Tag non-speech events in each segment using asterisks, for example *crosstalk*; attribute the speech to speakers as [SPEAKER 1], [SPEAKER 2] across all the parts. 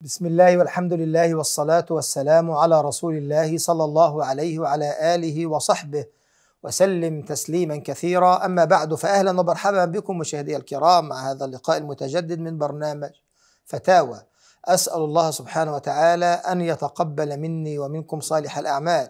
[SPEAKER 1] بسم الله والحمد لله والصلاة والسلام على رسول الله صلى الله عليه وعلى آله وصحبه وسلم تسليما كثيرا أما بعد فأهلا ومرحبا بكم مشاهدي الكرام مع هذا اللقاء المتجدد من برنامج فتاوى أسأل الله سبحانه وتعالى أن يتقبل مني ومنكم صالح الأعمال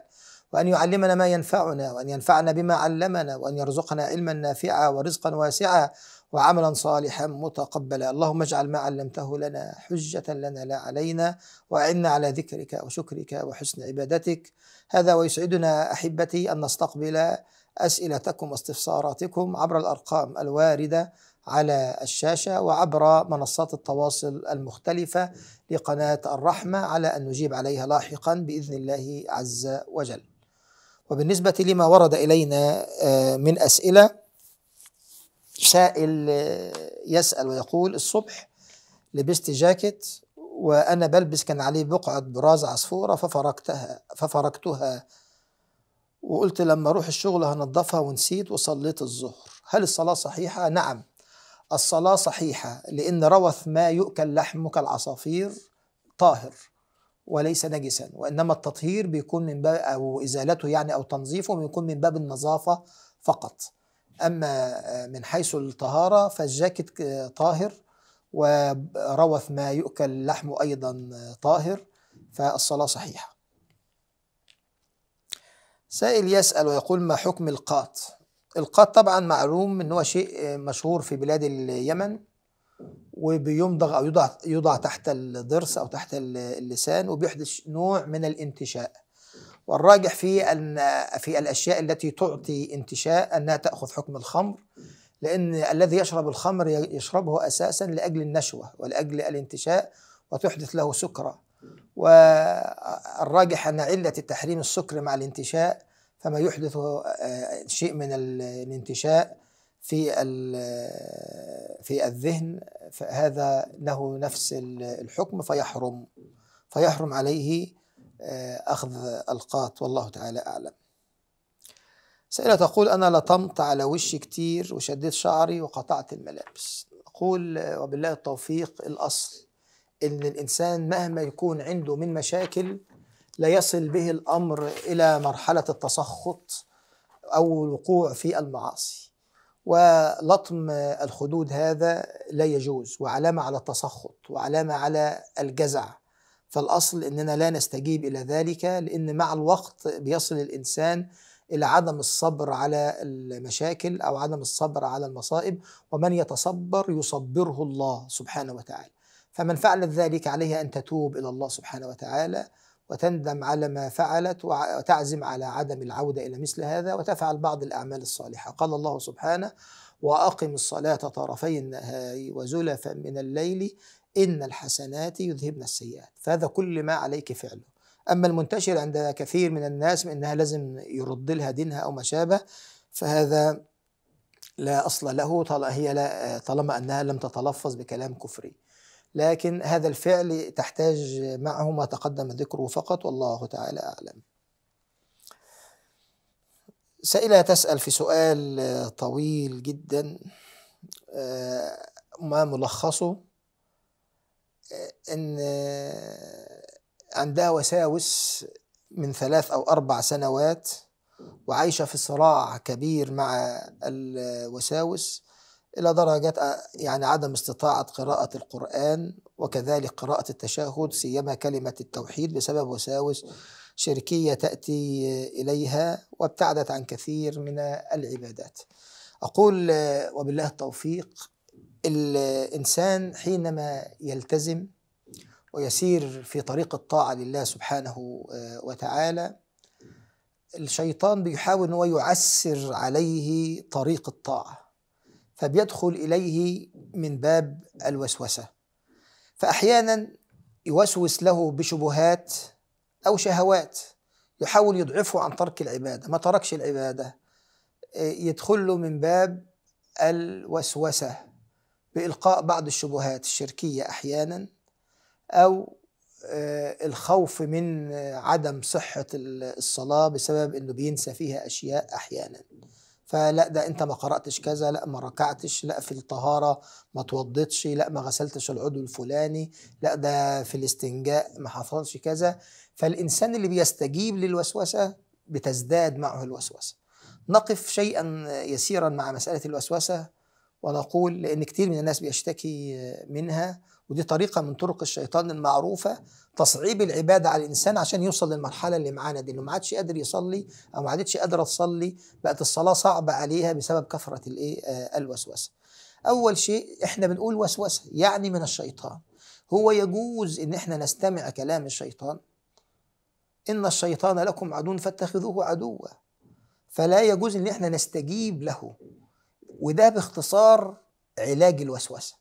[SPEAKER 1] وأن يعلمنا ما ينفعنا وأن ينفعنا بما علمنا وأن يرزقنا علما نافعا ورزقا واسعا وعملا صالحا متقبلا اللهم اجعل ما علمته لنا حجة لنا لا علينا وأعنا على ذكرك وشكرك وحسن عبادتك هذا ويسعدنا أحبتي أن نستقبل أسئلتكم واستفساراتكم عبر الأرقام الواردة على الشاشة وعبر منصات التواصل المختلفة لقناة الرحمة على أن نجيب عليها لاحقا بإذن الله عز وجل وبالنسبة لما ورد إلينا آه، من أسئلة سائل يسأل ويقول الصبح لبست جاكيت وأنا بلبس كان عليه بقعة براز عصفورة ففركتها ففركتها وقلت لما أروح الشغل هنضفها ونسيت وصليت الظهر هل الصلاة صحيحة؟ نعم الصلاة صحيحة لأن روث ما يؤكل لحمه كالعصافير طاهر وليس نجسا وإنما التطهير بيكون من باب أو إزالته يعني أو تنظيفه بيكون من باب النظافة فقط أما آه، من حيث الطهارة فالجاكت آه، طاهر وروث ما يؤكل لحمه أيضا آه، طاهر فالصلاة صحيحة سائل يسأل ويقول ما حكم القات القات طبعا معلوم ان هو شيء مشهور في بلاد اليمن وبيمضغ او يوضع يوضع تحت الضرس او تحت اللسان وبيحدث نوع من الانتشاء والراجح في أن في الأشياء التي تعطي انتشاء أنها تأخذ حكم الخمر لأن الذي يشرب الخمر يشربه أساسا لأجل النشوة ولأجل الانتشاء وتحدث له سكرة والراجح أن علة التحريم السكر مع الانتشاء فما يحدث آه، شيء من الانتشاء في في الذهن فهذا له نفس الحكم فيحرم فيحرم عليه آه، أخذ القاط والله تعالى أعلم سائلة تقول أنا لطمت على وشي كتير وشديت شعري وقطعت الملابس أقول آه، وبالله التوفيق الأصل إن الإنسان مهما يكون عنده من مشاكل لا يصل به الأمر إلى مرحلة التسخط أو الوقوع في المعاصي ولطم الخدود هذا لا يجوز وعلامة على التسخط وعلامة على الجزع فالأصل أننا لا نستجيب إلى ذلك لأن مع الوقت بيصل الإنسان إلى عدم الصبر على المشاكل أو عدم الصبر على المصائب ومن يتصبر يصبره الله سبحانه وتعالى فمن فعلت ذلك عليها أن تتوب إلى الله سبحانه وتعالى وتندم على ما فعلت وتعزم على عدم العودة إلى مثل هذا وتفعل بعض الأعمال الصالحة قال الله سبحانه وأقم الصلاة طرفي النهار وزلفا من الليل إن الحسنات يذهبن السيئات فهذا كل ما عليك فعله أما المنتشر عند كثير من الناس من أنها لازم يرد لها دينها أو ما شابه فهذا لا أصل له طالما هي لا طالما أنها لم تتلفظ بكلام كفري لكن هذا الفعل تحتاج معه ما تقدم ذكره فقط والله تعالى أعلم سائلة تسأل في سؤال طويل جدا آه، ما ملخصه ان عندها وساوس من ثلاث او اربع سنوات وعايشه في صراع كبير مع الوساوس الى درجه يعني عدم استطاعه قراءه القران وكذلك قراءه التشهد سيما كلمه التوحيد بسبب وساوس شركيه تاتي اليها وابتعدت عن كثير من العبادات اقول وبالله التوفيق الإنسان حينما يلتزم ويسير في طريق الطاعة لله سبحانه آه، وتعالى الشيطان بيحاول هو يعسر عليه طريق الطاعة فبيدخل إليه من باب الوسوسة فأحيانا يوسوس له بشبهات أو شهوات يحاول يضعفه عن ترك العبادة ما تركش العبادة آه، يدخل له من باب الوسوسة بإلقاء بعض الشبهات الشركية أحيانا أو آه، الخوف من آه، عدم صحة الصلاة بسبب أنه بينسى فيها أشياء أحيانا فلا ده انت ما قراتش كذا لا ما ركعتش لا في الطهاره ما توضتش لا ما غسلتش العضو الفلاني لا ده في الاستنجاء ما حصلش كذا فالانسان اللي بيستجيب للوسوسه بتزداد معه الوسوسه نقف شيئا يسيرا مع مساله الوسوسه وانا اقول لان كتير من الناس بيشتكي منها ودي طريقه من طرق الشيطان المعروفه تصعيب العباده على الانسان عشان يوصل للمرحله اللي معانا دي انه ما عادش قادر يصلي او ما عادتش قادره تصلي بقت الصلاه صعبه عليها بسبب كثره الايه آه، الوسوسه. اول شيء احنا بنقول وسوسه يعني من الشيطان. هو يجوز ان احنا نستمع كلام الشيطان ان الشيطان لكم عدو فاتخذوه عدوا فلا يجوز ان احنا نستجيب له وده باختصار علاج الوسوسه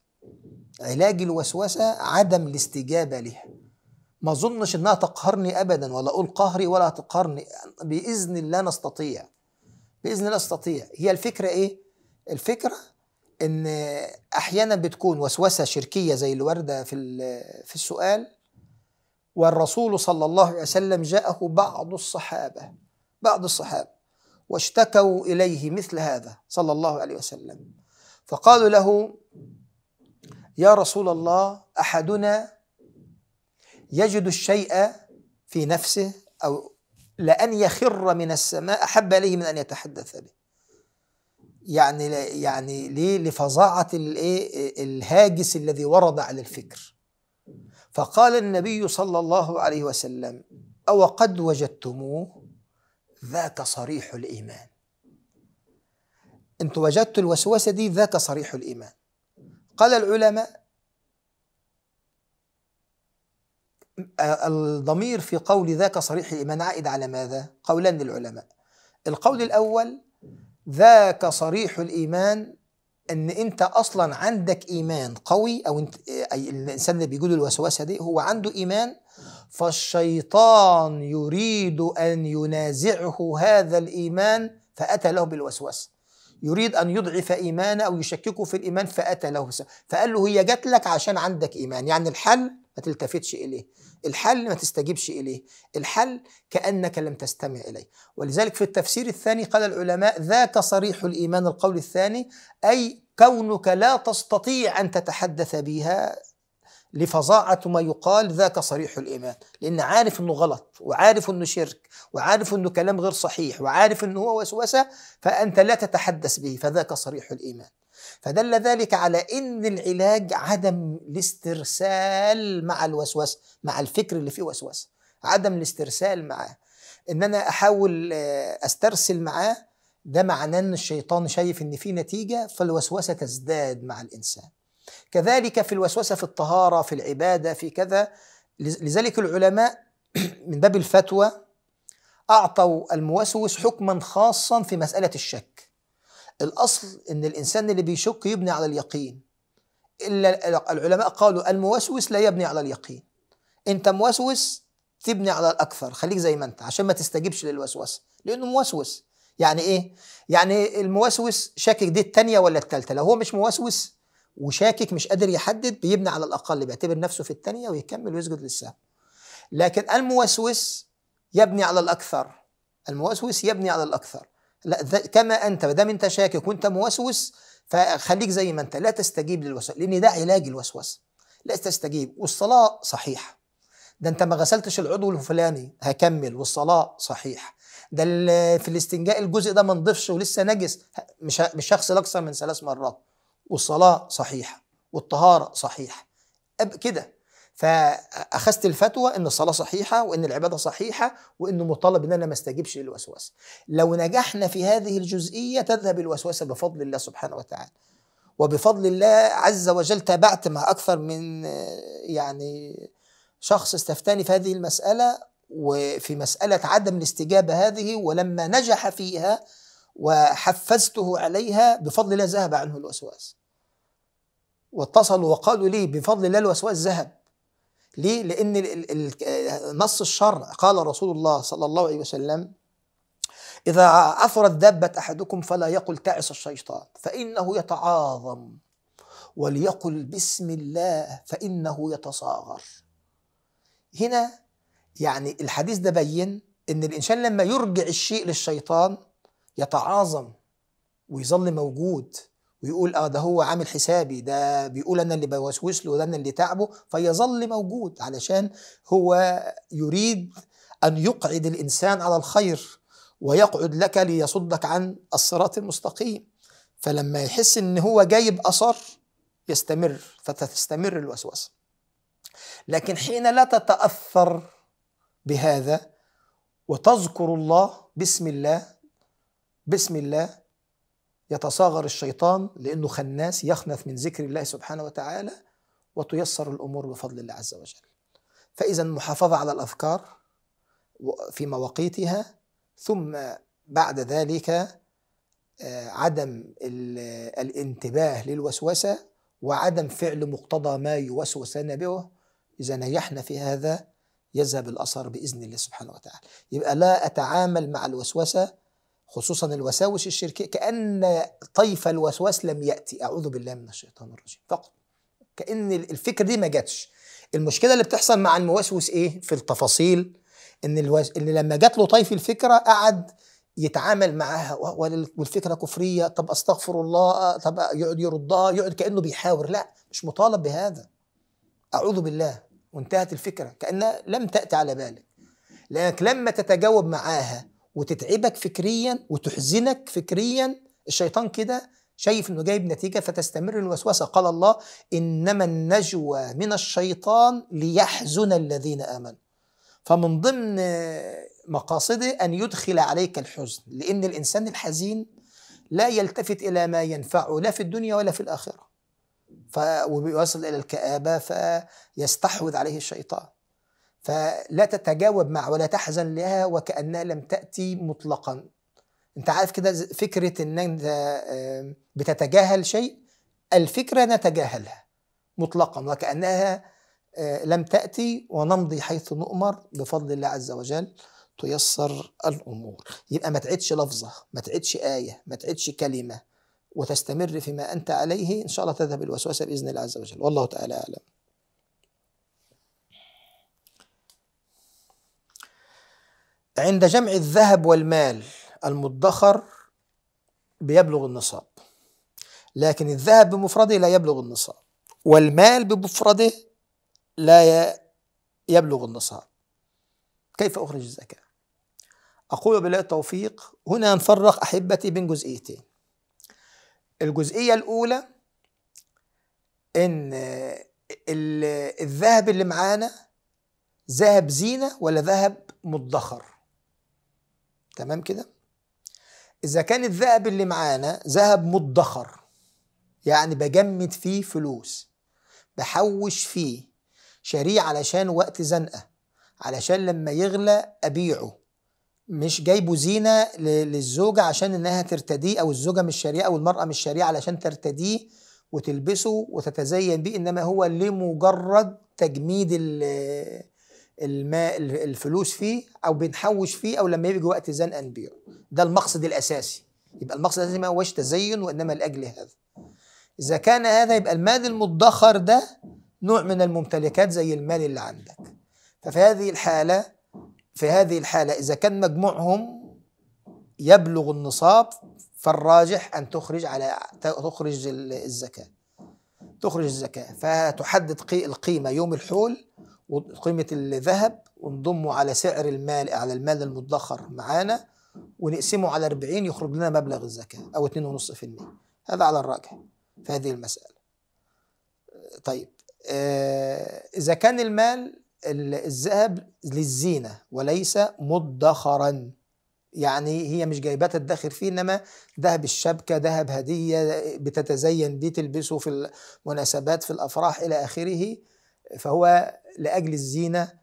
[SPEAKER 1] علاج الوسوسه عدم الاستجابه لها ما ظنش انها تقهرني ابدا ولا اقول قهري ولا تقهرني باذن الله نستطيع باذن الله استطيع هي الفكره ايه الفكره ان احيانا بتكون وسوسه شركيه زي اللي في في السؤال والرسول صلى الله عليه وسلم جاءه بعض الصحابه بعض الصحابه واشتكوا إليه مثل هذا صلى الله عليه وسلم فقالوا له يا رسول الله أحدنا يجد الشيء في نفسه أو لأن يخر من السماء أحب إليه من أن يتحدث به يعني يعني ليه لفظاعة الايه الهاجس الذي ورد على الفكر فقال النبي صلى الله عليه وسلم أو قد وجدتموه ذاك صريح الإيمان أنت وجدت الوسوسة دي ذاك صريح الإيمان قال العلماء الضمير في قول ذاك صريح الإيمان عائد على ماذا؟ قولان للعلماء القول الأول ذاك صريح الإيمان ان انت اصلا عندك ايمان قوي او انت الانسان اللي بيقول الوسوسه دي هو عنده ايمان فالشيطان يريد ان ينازعه هذا الايمان فاتى له بالوسوسه يريد ان يضعف ايمانه او يشككه في الايمان فاتى له فقال له هي جات لك عشان عندك ايمان يعني الحل ما تلتفتش اليه الحل ما تستجيبش اليه الحل كانك لم تستمع اليه ولذلك في التفسير الثاني قال العلماء ذاك صريح الايمان القول الثاني اي كونك لا تستطيع ان تتحدث بها لفظاعة ما يقال ذاك صريح الإيمان لأن عارف أنه غلط وعارف أنه شرك وعارف أنه كلام غير صحيح وعارف أنه هو وسوسة فأنت لا تتحدث به فذاك صريح الإيمان فدل ذلك على أن العلاج عدم الاسترسال مع الوسوسة مع الفكر اللي فيه وسوسة عدم الاسترسال معاه ان انا احاول آه، استرسل معاه ده معناه ان الشيطان شايف ان في نتيجه فالوسوسه تزداد مع الانسان كذلك في الوسوسة في الطهارة في العبادة في كذا لذلك العلماء *clears throat* من باب الفتوى أعطوا الموسوس حكما خاصا في مسألة الشك الأصل أن الإنسان اللي بيشك يبني على اليقين إلا العلماء قالوا الموسوس لا يبني على اليقين أنت موسوس تبني على الأكثر خليك زي ما أنت عشان ما تستجبش للوسوسة لأنه موسوس يعني إيه؟ يعني الموسوس شاكك دي التانية ولا التالتة لو هو مش موسوس وشاكك مش قادر يحدد بيبني على الاقل بيعتبر نفسه في الثانيه ويكمل ويسجد للسهم لكن الموسوس يبني على الاكثر الموسوس يبني على الاكثر لا كما انت ما دام انت شاكك وانت موسوس فخليك زي ما انت لا تستجيب للوسوس لان ده علاج الوسوسه لا تستجيب والصلاه صحيحه ده انت ما غسلتش العضو الفلاني هكمل والصلاه صحيح ده في الاستنجاء الجزء ده ما نضفش ولسه نجس مش مش هغسل اكثر من ثلاث مرات والصلاة صحيحة والطهارة صحيحة كده فاخذت الفتوى ان الصلاه صحيحه وان العباده صحيحه وانه مطالب ان انا ما استجبش للوسواس لو نجحنا في هذه الجزئيه تذهب الوسوسه بفضل الله سبحانه وتعالى. وبفضل الله عز وجل تابعت مع اكثر من يعني شخص استفتاني في هذه المساله وفي مساله عدم الاستجابه هذه ولما نجح فيها وحفزته عليها بفضل الله ذهب عنه الوسواس واتصلوا وقالوا لي بفضل الله الوسواس ذهب ليه؟ لأن نص الشرع قال رسول الله صلى الله عليه وسلم إذا عثرت دابة أحدكم فلا يقل تعس الشيطان فإنه يتعاظم وليقل بسم الله فإنه يتصاغر هنا يعني الحديث ده بين ان الانسان لما يرجع الشيء للشيطان يتعاظم ويظل موجود ويقول اه ده هو عامل حسابي ده بيقول انا اللي بوسوس له ده انا اللي تعبه فيظل موجود علشان هو يريد ان يقعد الانسان على الخير ويقعد لك ليصدك عن الصراط المستقيم فلما يحس ان هو جايب اثر يستمر فتستمر الوسوسه لكن حين لا تتاثر بهذا وتذكر الله بسم الله بسم الله يتصاغر الشيطان لأنه خناس يخنث من ذكر الله سبحانه وتعالى وتيسر الأمور بفضل الله عز وجل فإذا المحافظة على الأذكار في مواقيتها ثم بعد ذلك آه، عدم الانتباه للوسوسة وعدم فعل مقتضى ما يوسوس لنا به إذا نجحنا في هذا يذهب الأثر بإذن الله سبحانه وتعالى يبقى لا أتعامل مع الوسوسة خصوصا الوساوس الشركية كأن طيف الوسواس لم يأتي أعوذ بالله من الشيطان الرجيم فقط كأن الفكرة دي ما جاتش المشكلة اللي بتحصل مع الموسوس إيه في التفاصيل إن, الوس... إن لما جات له طيف الفكرة قعد يتعامل معاها والفكرة كفرية طب أستغفر الله طب يقعد يردها يقعد كأنه بيحاور لا مش مطالب بهذا أعوذ بالله وانتهت الفكرة كأنها لم تأتي على بالك لأنك لما تتجاوب معاها وتتعبك فكريا وتحزنك فكريا الشيطان كده شايف انه جايب نتيجه فتستمر الوسوسه قال الله انما النجوى من الشيطان ليحزن الذين امنوا فمن ضمن مقاصده ان يدخل عليك الحزن لان الانسان الحزين لا يلتفت الى ما ينفعه لا في الدنيا ولا في الاخره ف الى الكابه فيستحوذ عليه الشيطان فلا تتجاوب مع ولا تحزن لها وكأنها لم تأتي مطلقا انت عارف كده فكرة ان انت بتتجاهل شيء الفكرة نتجاهلها مطلقا وكأنها آه، لم تأتي ونمضي حيث نؤمر بفضل الله عز وجل تيسر الأمور يبقى ما تعدش لفظة ما تعدش آية ما تعدش كلمة وتستمر فيما أنت عليه إن شاء الله تذهب الوسوسة بإذن الله عز وجل والله تعالى أعلم عند جمع الذهب والمال المدخر بيبلغ النصاب لكن الذهب بمفرده لا يبلغ النصاب والمال بمفرده لا يبلغ النصاب كيف أخرج الزكاة؟ أقول بالله التوفيق هنا نفرق أحبتي بين جزئيتين الجزئية الأولى إن الذهب اللي معانا ذهب زينة ولا ذهب مدخر تمام كده اذا كان الذهب اللي معانا ذهب مدخر يعني بجمد فيه فلوس بحوش فيه شاريه علشان وقت زنقه علشان لما يغلى ابيعه مش جايبه زينه للزوجه عشان انها ترتديه او الزوجه مش شاريه او المراه مش شاريه علشان ترتديه وتلبسه وتتزين بيه انما هو لمجرد تجميد الماء الفلوس فيه او بنحوش فيه او لما يجي وقت زنقه نبيعه ده المقصد الاساسي يبقى المقصد الاساسي ما هوش تزين وانما لاجل هذا اذا كان هذا يبقى المال المدخر ده نوع من الممتلكات زي المال اللي عندك ففي هذه الحاله في هذه الحاله اذا كان مجموعهم يبلغ النصاب فالراجح ان تخرج على تخرج الزكاه تخرج الزكاه فتحدد القيمه يوم الحول وقيمة الذهب ونضمه على سعر المال على المال المدخر معانا ونقسمه على 40 يخرج لنا مبلغ الزكاة أو 2.5% هذا على الراجح في هذه المسألة طيب آه، إذا كان المال الذهب للزينة وليس مدخرا يعني هي مش جايباه تدخر فيه انما ذهب الشبكه ذهب هديه بتتزين بيه تلبسه في المناسبات في الافراح الى اخره فهو لاجل الزينه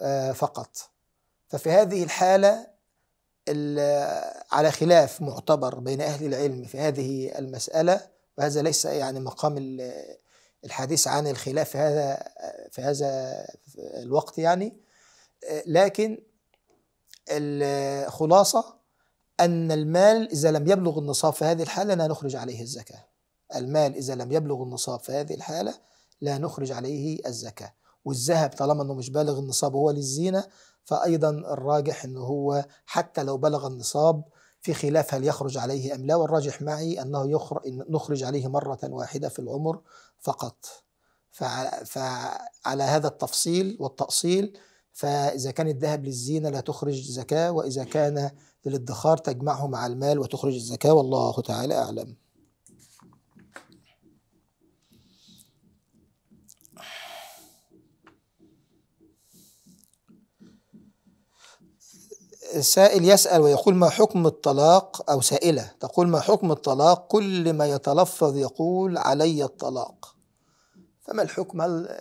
[SPEAKER 1] آه، فقط ففي هذه الحاله آه، على خلاف معتبر بين اهل العلم في هذه المساله وهذا ليس يعني مقام آه، الحديث عن الخلاف في هذا في هذا الوقت يعني لكن الخلاصه ان المال اذا لم يبلغ النصاب في هذه الحاله لا نخرج عليه الزكاه المال اذا لم يبلغ النصاب في هذه الحاله لا نخرج عليه الزكاة والذهب طالما أنه مش بالغ النصاب هو للزينة فأيضا الراجح أنه هو حتى لو بلغ النصاب في خلاف هل يخرج عليه أم لا والراجح معي أنه يخرج نخرج عليه مرة واحدة في العمر فقط فعلى هذا التفصيل والتأصيل فإذا كان الذهب للزينة لا تخرج زكاة وإذا كان للادخار تجمعه مع المال وتخرج الزكاة والله تعالى أعلم سائل يسأل ويقول ما حكم الطلاق أو سائلة تقول ما حكم الطلاق كل ما يتلفظ يقول علي الطلاق فما الحكم هل,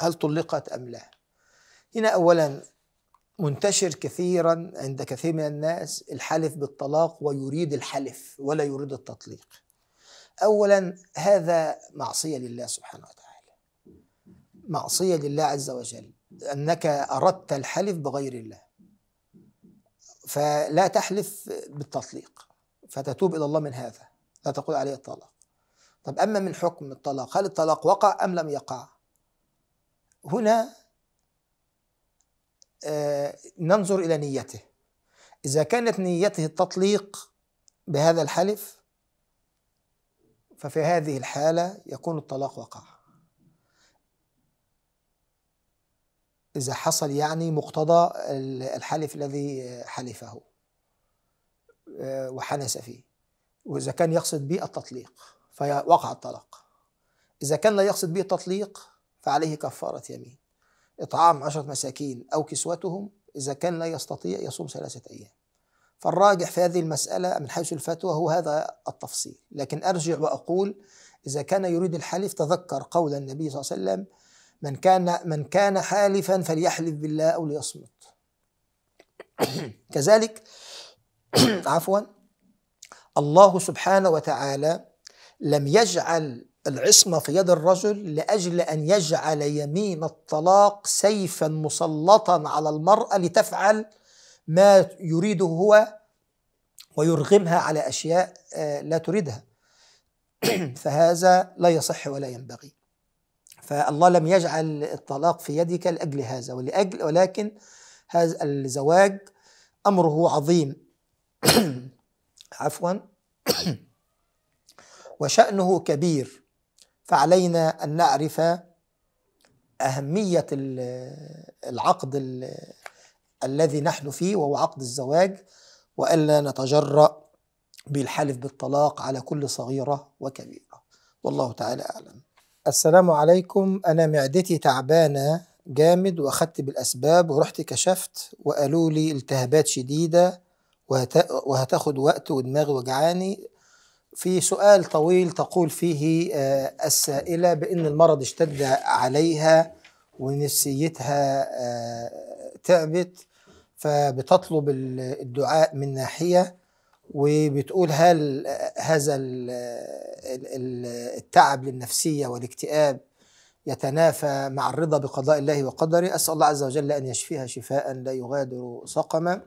[SPEAKER 1] هل طلقت أم لا هنا أولا منتشر كثيرا عند كثير من الناس الحلف بالطلاق ويريد الحلف ولا يريد التطليق أولا هذا معصية لله سبحانه وتعالى معصية لله عز وجل أنك أردت الحلف بغير الله فلا تحلف بالتطليق فتتوب إلى الله من هذا لا تقول عليه الطلاق طب أما من حكم الطلاق هل الطلاق وقع أم لم يقع هنا آه، ننظر إلى نيته إذا كانت نيته التطليق بهذا الحلف ففي هذه الحالة يكون الطلاق وقع إذا حصل يعني مقتضى الحلف الذي حلفه آه، وحنس فيه وإذا كان يقصد به التطليق فوقع الطلاق إذا كان لا يقصد به التطليق فعليه كفارة يمين إطعام عشرة مساكين أو كسوتهم إذا كان لا يستطيع يصوم ثلاثة أيام فالراجح في هذه المسألة من حيث الفتوى هو هذا التفصيل لكن أرجع وأقول إذا كان يريد الحلف تذكر قول النبي صلى الله عليه وسلم من كان من كان حالفا فليحلف بالله او ليصمت *clears throat* كذلك *clears throat* عفوا الله سبحانه وتعالى لم يجعل العصمة في يد الرجل لأجل أن يجعل يمين الطلاق سيفا مسلطا على المرأة لتفعل ما يريده هو ويرغمها على أشياء آه، لا تريدها *clears throat* فهذا لا يصح ولا ينبغي فالله لم يجعل الطلاق في يدك لاجل هذا ولاجل ولكن هذا الزواج امره عظيم *clears throat* عفوا *clears throat* وشانه كبير فعلينا ان نعرف اهميه العقد الذي نحن فيه وهو عقد الزواج والا نتجرأ بالحلف بالطلاق على كل صغيره وكبيره والله تعالى اعلم السلام عليكم أنا معدتي تعبانة جامد وأخدت بالأسباب ورحت كشفت وقالوا لي التهابات شديدة وهتاخد وقت ودماغي وجعاني في سؤال طويل تقول فيه آه، السائلة بأن المرض اشتد عليها ونفسيتها آه، تعبت فبتطلب الدعاء من ناحية وبتقول هل هذا التعب للنفسية والاكتئاب يتنافى مع الرضا بقضاء الله وقدره أسأل الله عز وجل أن يشفيها شفاء لا يغادر سقما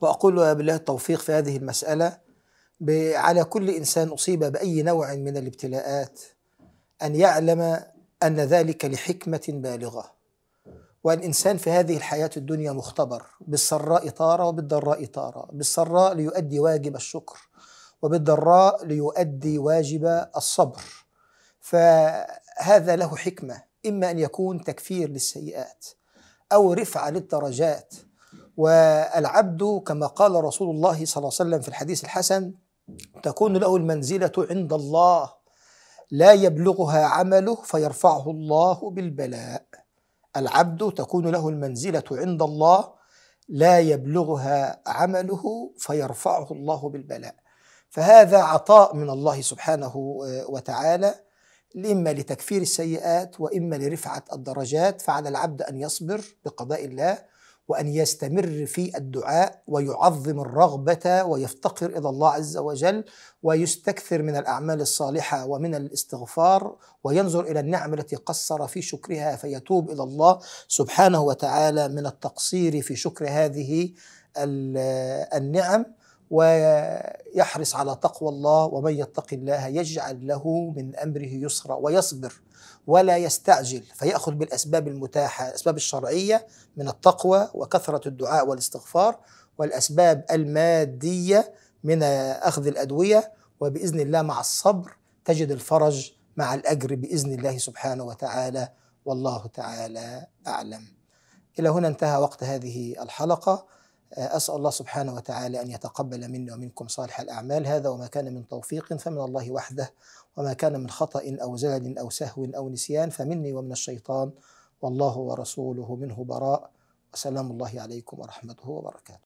[SPEAKER 1] وأقول بالله التوفيق في هذه المسألة على كل إنسان أصيب بأي نوع من الابتلاءات أن يعلم أن ذلك لحكمة بالغة والإنسان في هذه الحياة الدنيا مختبر بالسراء طارة وبالضراء طارة بالسراء ليؤدي واجب الشكر وبالضراء ليؤدي واجب الصبر فهذا له حكمة إما أن يكون تكفير للسيئات أو رفعة للدرجات والعبد كما قال رسول الله صلى الله عليه وسلم في الحديث الحسن تكون له المنزلة عند الله لا يبلغها عمله فيرفعه الله بالبلاء العبد تكون له المنزله عند الله لا يبلغها عمله فيرفعه الله بالبلاء فهذا عطاء من الله سبحانه آه، وتعالى اما لتكفير السيئات واما لرفعه الدرجات فعلى العبد ان يصبر بقضاء الله وأن يستمر في الدعاء ويعظم الرغبة ويفتقر إلى الله عز وجل ويستكثر من الأعمال الصالحة ومن الاستغفار وينظر إلى النعم التي قصر في شكرها فيتوب إلى الله سبحانه وتعالى من التقصير في شكر هذه النعم ويحرص على تقوى الله ومن يتق الله يجعل له من امره يسرا ويصبر ولا يستعجل فياخذ بالاسباب المتاحه الاسباب الشرعيه من التقوى وكثره الدعاء والاستغفار والاسباب الماديه من اخذ الادويه وباذن الله مع الصبر تجد الفرج مع الاجر باذن الله سبحانه وتعالى والله تعالى اعلم الى هنا انتهى وقت هذه الحلقه أسأل الله سبحانه وتعالى أن يتقبل مني ومنكم صالح الأعمال هذا وما كان من توفيق فمن الله وحده وما كان من خطأ أو زلل أو سهو أو نسيان فمني ومن الشيطان والله ورسوله منه براء وسلام الله عليكم ورحمته وبركاته